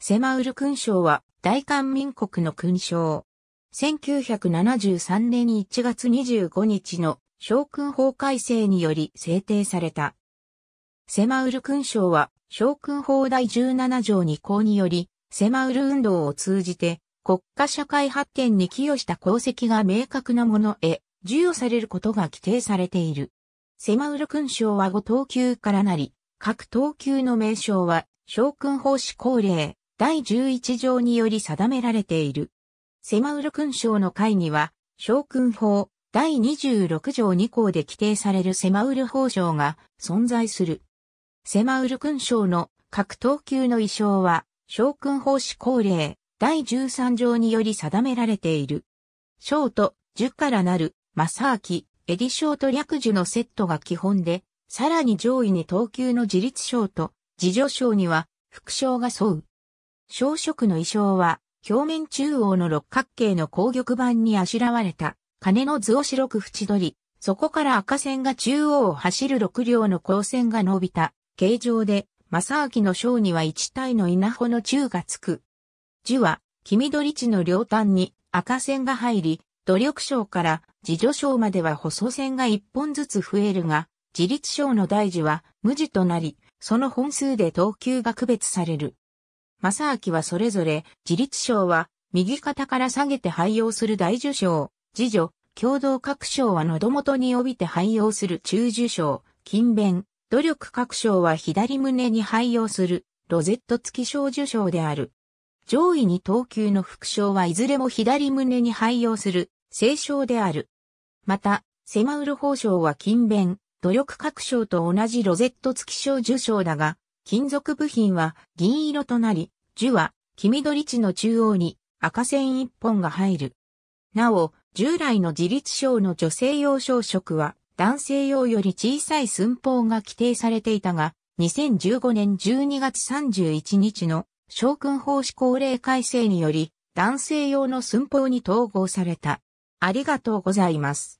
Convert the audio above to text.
セマウル勲章は大韓民国の勲章。1973年1月25日の将軍法改正により制定された。セマウル勲章は将軍法第17条2項により、セマウル運動を通じて国家社会発展に寄与した功績が明確なものへ授与されることが規定されている。セマウル勲章は5等級からなり、各等級の名称は将軍法施行令、第11条により定められている。セマウル勲章の会には、将軍法第26条2項で規定されるセマウル法章が存在する。セマウル勲章の各等級の衣装は、将軍法施行令第13条により定められている。章と十からなる、正明、エディ章と略樹のセットが基本で、さらに上位に等級の自立章と自助章には副章が沿う。小食の衣装は、表面中央の六角形の光玉板にあしらわれた、金の図を白く縁取り、そこから赤線が中央を走る六両の光線が伸びた、形状で、正明の章には一体の稲穂の中がつく。樹は、黄緑地の両端に赤線が入り、努力章から自助章までは細線が一本ずつ増えるが、自立章の大樹は無地となり、その本数で等級が区別される。正明はそれぞれ、自立賞は、右肩から下げて廃用する大受賞、次女、共同各賞は喉元に帯びて廃用する中受賞、勤勉、努力各賞は左胸に廃用する、ロゼット付き賞受賞である。上位に等級の副賞はいずれも左胸に廃用する、正賞である。また、セマウル法賞は勤勉、努力各賞と同じロゼット付き賞受賞だが、金属部品は銀色となり、樹は黄緑地の中央に赤線一本が入る。なお、従来の自立症の女性用小食は男性用より小さい寸法が規定されていたが、2015年12月31日の将軍法施行令改正により、男性用の寸法に統合された。ありがとうございます。